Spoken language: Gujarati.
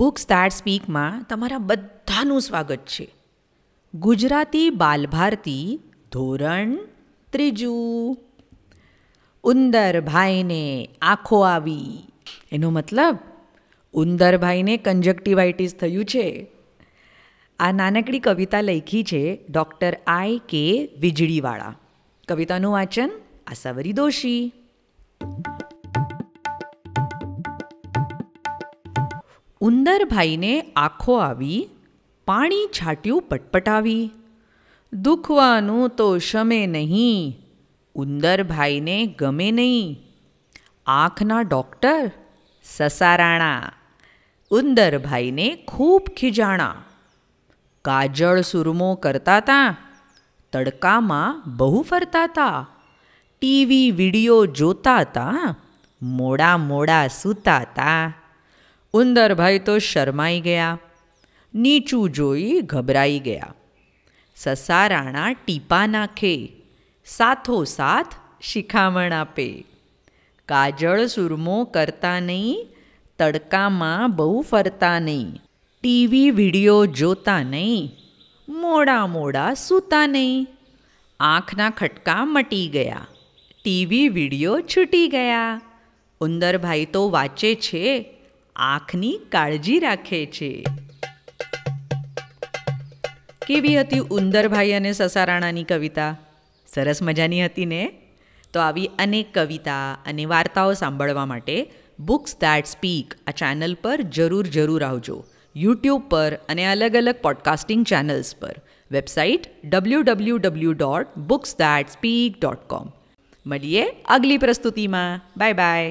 બુક્સ દેટ સ્પીકમાં તમારા બધાનું સ્વાગત છે ગુજરાતી બાલભારતી ધોરણ ત્રીજું ઉંદરભાઈને આંખો આવી એનો મતલબ ઉંદરભાઈને કન્જક્ટિવાઇટિસ થયું છે આ નાનકડી કવિતા લખી છે ડૉક્ટર આઈ કે વીજળીવાળા કવિતાનું વાંચન આ સવરી દોશી ઉંદરભાઈને આંખો આવી પાણી છાટ્યું પટપટાવી દુખવાનું તો શમે નહીં ઉંદરભાઈને ગમે નહીં આંખના ડૉક્ટર સસારાણા ઉંદરભાઈને ખૂબ ખીજાણા કાજળ સુરમો કરતા હતા તડકામાં બહુ ફરતા હતા ટીવી વિડીયો જોતા હતા મોડા મોડા સૂતા તા ઉંદરભાઈ તો શરમાઈ ગયા નીચું જોઈ ગભરાઈ ગયા સસારાણા ટીપા નાખે સાથો સાથ શિખામણ આપે કાજળ સુરમો કરતા નહીં તડકામાં બહુ ફરતા નહીં ટીવી વિડીયો જોતા નહીં મોડા મોડા સૂતા નહીં આંખના ખટકા મટી ગયા ટીવી વિડીયો છૂટી ગયા ઉંદરભાઈ તો વાંચે છે આંખની કાળજી રાખે છે કેવી હતી ઉંદરભાઈ અને સસારાણાની કવિતા સરસ મજાની હતી ને તો આવી અનેક કવિતા અને વાર્તાઓ સાંભળવા માટે બુક્સ દેટ સ્પીક આ ચેનલ પર જરૂર જરૂર આવજો યુટ્યુબ પર અને અલગ અલગ પોડકાસ્ટિંગ ચેનલ્સ પર website W W W dot books that speak dot com મળીએ આગલી પ્રસ્તુતિમાં બાય બાય